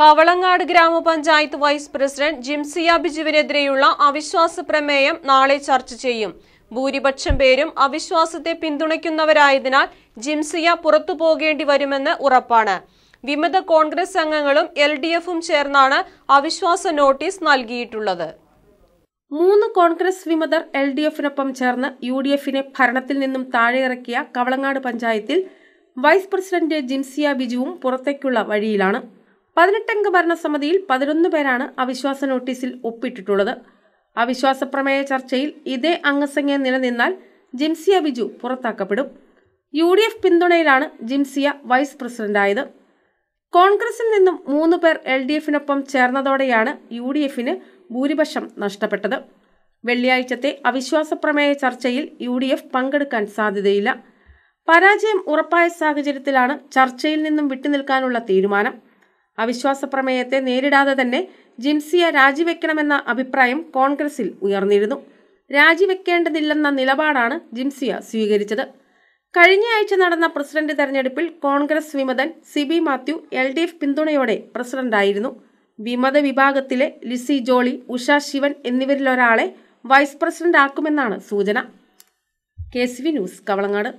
കവളങ്ങാട് ഗ്രാമപഞ്ചായത്ത് vice president ജിംസിയ ബിജുവിനെതിരെയുള്ള അവിശ്വാസ പ്രമേയം നാളെ ചർച്ച ചെയ്യും ഭൂരിപക്ഷം പേരും അവിശ്വാസത്തെ പിന്തുണയ്ക്കുന്നവരായതിനാൽ ജിംസിയ പുറത്തു പോകേണ്ടി വരുമെന്ന് ഉറപ്പാണ് വിമത കോൺഗ്രസ് അംഗങ്ങളും എൽ ഡി എഫും ചേർന്നാണ് അവിശ്വാസ നോട്ടീസ് നൽകിയിട്ടുള്ളത് മൂന്ന് കോൺഗ്രസ് വിമതർ എൽ ഡി എഫിനൊപ്പം ചേർന്ന് യു ഡി എഫിനെ ഭരണത്തിൽ നിന്നും താഴെയിറക്കിയ കവളങ്ങാട് പഞ്ചായത്തിൽ വൈസ് പ്രസിഡന്റ് ജിംസിയ ബിജുവും പുറത്തേക്കുള്ള വഴിയിലാണ് പതിനെട്ടംഗ ഭരണസമിതിയിൽ പതിനൊന്ന് പേരാണ് അവിശ്വാസ നോട്ടീസിൽ ഒപ്പിട്ടിട്ടുള്ളത് അവിശ്വാസ പ്രമേയ ചർച്ചയിൽ ഇതേ അംഗസംഖ്യ നിലനിന്നാൽ ജിംസിയ ബിജു പുറത്താക്കപ്പെടും യു ഡി എഫ് പിന്തുണയിലാണ് ജിംസിയ വൈസ് പ്രസിഡന്റായത് കോൺഗ്രസിൽ നിന്നും മൂന്ന് പേർ എൽ ഡി എഫിനൊപ്പം ചേർന്നതോടെയാണ് യു ഡി എഫിന് ഭൂരിപക്ഷം നഷ്ടപ്പെട്ടത് വെള്ളിയാഴ്ചത്തെ അവിശ്വാസ പ്രമേയ ചർച്ചയിൽ യു ഡി എഫ് പങ്കെടുക്കാൻ സാധ്യതയില്ല പരാജയം ഉറപ്പായ സാഹചര്യത്തിലാണ് ചർച്ചയിൽ നിന്നും വിട്ടുനിൽക്കാനുള്ള തീരുമാനം അവിശ്വാസ പ്രമേയത്തെ നേരിടാതെ തന്നെ ജിംസിയ രാജിവെക്കണമെന്ന അഭിപ്രായം കോൺഗ്രസിൽ ഉയർന്നിരുന്നു രാജിവെക്കേണ്ടതില്ലെന്ന നിലപാടാണ് ജിംസിയ സ്വീകരിച്ചത് കഴിഞ്ഞയാഴ്ച നടന്ന പ്രസിഡന്റ് തെരഞ്ഞെടുപ്പിൽ കോൺഗ്രസ് വിമതൻ Sibi Mathew L D F പിന്തുണയോടെ പ്രസിഡന്റായിരുന്നു വിമത വിഭാഗത്തിലെ ലിസി ജോളി ഉഷ ശിവൻ എന്നിവരിലൊരാളെ വൈസ് പ്രസിഡന്റ് ആക്കുമെന്നാണ് സൂചന K C V news Kavalangad